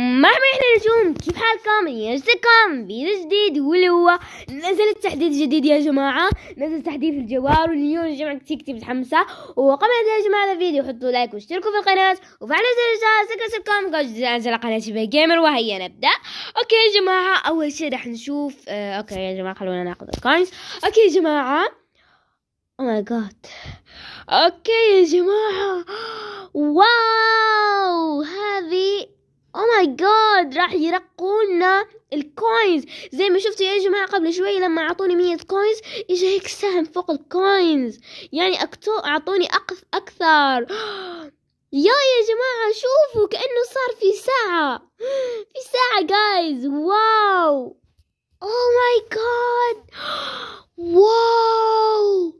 مرحبا احنا نجوم كيف حالكم يا يجزكم فيديو جديد واللي هو نزل تحديث جديد يا جماعة نزل تحديث الجوار واليوم جمع كتير كتير متحمسة وقبل هذا يا جماعة الفيديو حطوا لايك واشتركوا في القناة وفعلوا زر الجرس لكسبكم قبل جديد انزل قناة شبه جيمر وهيا نبدأ اوكي يا جماعة اول شي راح نشوف اه اوكي يا جماعة خلونا ناخذ الكوينز اوكي يا جماعة او ماي جاد اوكي يا جماعة واو هذه ماي جاد راح يرقونا الكوينز زي ما شفتوا يا جماعة قبل شوي لما اعطوني مية كوينز اجا هيك سهم فوق الكوينز يعني اكتو اعطوني أقف اكثر يا يا جماعة شوفوا كأنه صار في ساعة في ساعة جايز واو او ماي جاد واو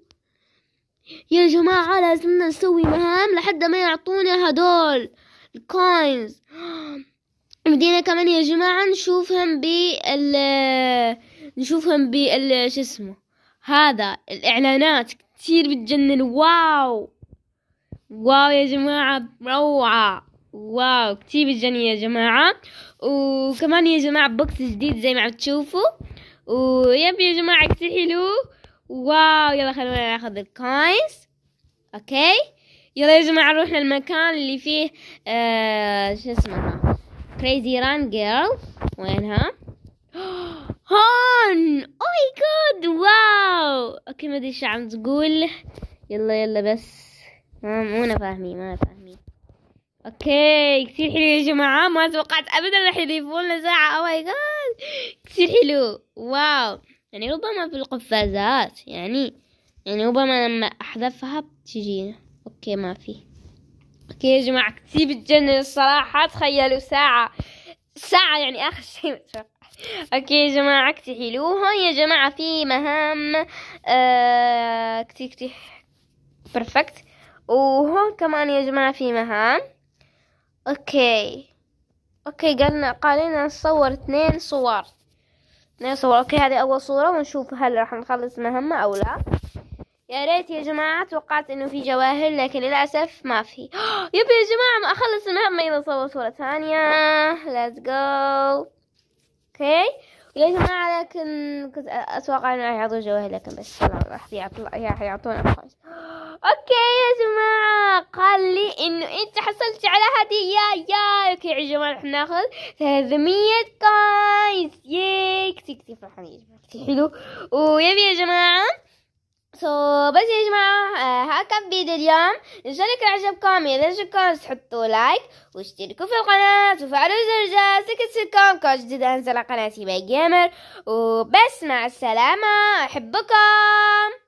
يا جماعة لازمنا نسوي مهام لحد ما يعطونا هدول الكوينز بدينا كمان يا جماعة نشوفهم بال نشوفهم بال شو اسمه هذا الإعلانات كتير بتجنن واو واو يا جماعة روعة واو كتير بتجنن يا جماعة وكمان يا جماعة بوكس جديد زي ما عم تشوفوا ويب يا جماعة كتير حلو واو يلا خلونا ناخذ الكوينز اوكي يلا يا جماعة نروح للمكان اللي فيه آه شو اسمه كريزي ران جيرل وينها هون او ماي جاد واو اوكي ما ادري ايش عم تقول يلا يلا بس مو مو فاهمين ما فاهمين اوكي كثير حلو يا جماعه ما توقعت ابدا راح يضيفون لنا ساعه او ماي جاد كثير حلو واو يعني ربما في القفازات يعني يعني ربما لما احذفها بتجينا اوكي ما في اوكي يا جماعة كتير بتجنن الصراحة تخيلوا ساعة ساعة يعني آخر شيء اوكي يا جماعة حلو هون يا جماعة في مهام آه كتير بيرفكت وهون كمان يا جماعة في مهام اوكي اوكي قالنا قالنا نصور اثنين صور اثنين صور اوكي هذه اول صورة ونشوف هل راح نخلص مهمة او لا يا ريت يا جماعة توقعت انه في جواهر لكن للأسف ما في يبي يا جماعة ما اخلص المهمة اذا صور صورة ثانية ليتس جو اوكي يا جماعة لكن كنت اتوقع انه راح يعطوا جواهر لكن بس راح يعطونا بخمس اوكي يا جماعة قال لي انه انت حصلت على هدية يا اوكي يا جماعة راح ناخذ 300 كوينز ياي كثير كثير فرحانين يا جماعة حلو ويبي يا جماعة سو آه، بس يا جماعة آه هاك فيديو اليوم إن شاء الله كان عجبكم إذا عجبكم تحطوا لايك واشتركوا في القناة وفعلوا زر الجرس لكتسلكم كل جديد أنزل على قناتي باي جيمر وبس مع السلامة أحبكم